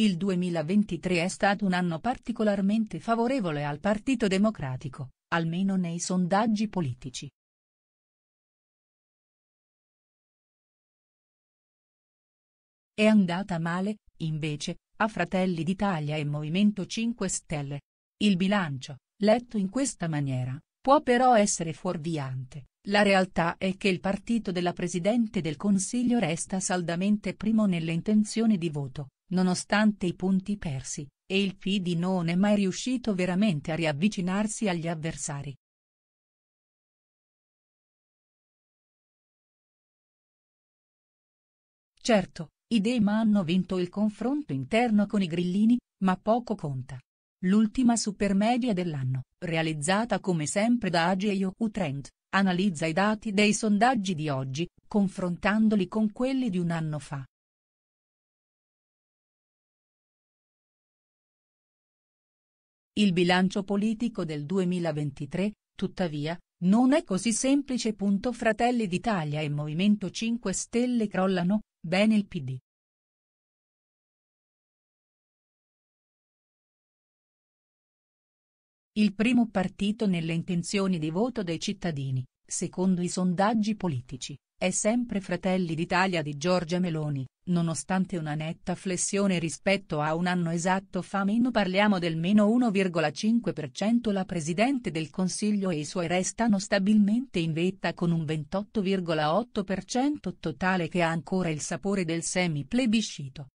Il 2023 è stato un anno particolarmente favorevole al Partito Democratico, almeno nei sondaggi politici. È andata male, invece, a Fratelli d'Italia e Movimento 5 Stelle. Il bilancio, letto in questa maniera, può però essere fuorviante. La realtà è che il partito della Presidente del Consiglio resta saldamente primo nelle intenzioni di voto, Nonostante i punti persi, e il PD non è mai riuscito veramente a riavvicinarsi agli avversari. Certo, i Dema hanno vinto il confronto interno con i grillini, ma poco conta. L'ultima supermedia dell'anno, realizzata come sempre da Ageo Utrend, analizza i dati dei sondaggi di oggi, confrontandoli con quelli di un anno fa. Il bilancio politico del 2023, tuttavia, non è così semplice. Fratelli d'Italia e Movimento 5 Stelle crollano, bene il PD. Il primo partito nelle intenzioni di voto dei cittadini, secondo i sondaggi politici, è sempre Fratelli d'Italia di Giorgia Meloni, nonostante una netta flessione rispetto a un anno esatto fa meno parliamo del meno 1,5% la Presidente del Consiglio e i suoi restano stabilmente in vetta con un 28,8% totale che ha ancora il sapore del semi-plebiscito.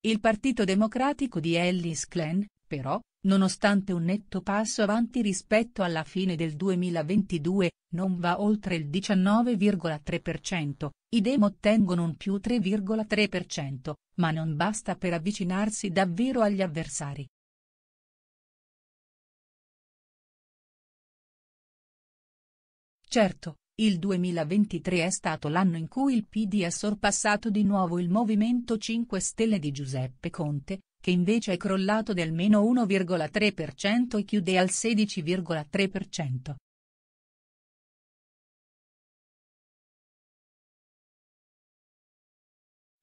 Il Partito Democratico di Ellis Klein, però, nonostante un netto passo avanti rispetto alla fine del 2022, non va oltre il 19,3%, i Dem ottengono un più 3,3%, ma non basta per avvicinarsi davvero agli avversari. Certo, il 2023 è stato l'anno in cui il PD ha sorpassato di nuovo il Movimento 5 Stelle di Giuseppe Conte, che invece è crollato del meno 1,3% e chiude al 16,3%.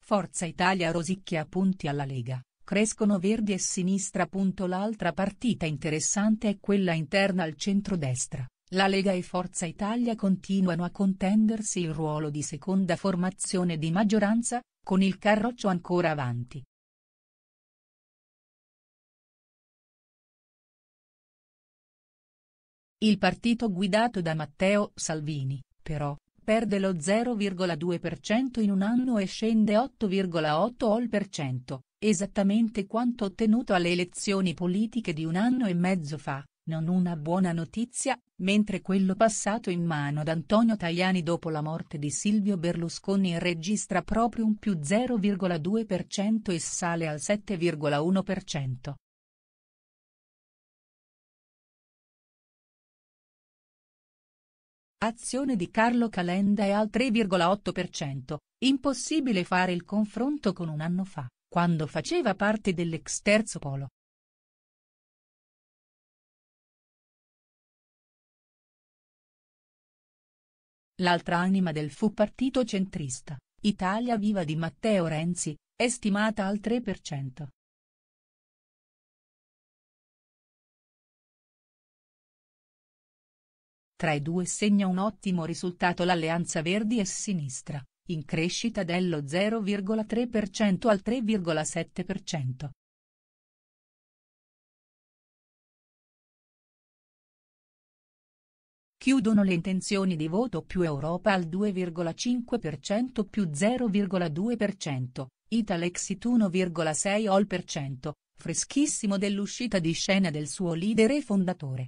Forza Italia rosicchia punti alla Lega, crescono Verdi e Sinistra. L'altra partita interessante è quella interna al centro-destra. La Lega e Forza Italia continuano a contendersi il ruolo di seconda formazione di maggioranza, con il carroccio ancora avanti. Il partito guidato da Matteo Salvini, però, perde lo 0,2% in un anno e scende 8,8% esattamente quanto ottenuto alle elezioni politiche di un anno e mezzo fa, non una buona notizia, mentre quello passato in mano ad Antonio Tajani dopo la morte di Silvio Berlusconi registra proprio un più 0,2% e sale al 7,1%. Azione di Carlo Calenda è al 3,8%, impossibile fare il confronto con un anno fa, quando faceva parte dell'ex terzo polo. L'altra anima del fu partito centrista, Italia Viva di Matteo Renzi, è stimata al 3%. Tra i due segna un ottimo risultato l'alleanza Verdi e Sinistra, in crescita dello 0,3% al 3,7%. chiudono le intenzioni di voto più Europa al 2,5% più 0,2%, Italexit 1,6 all%, freschissimo dell'uscita di scena del suo leader e fondatore.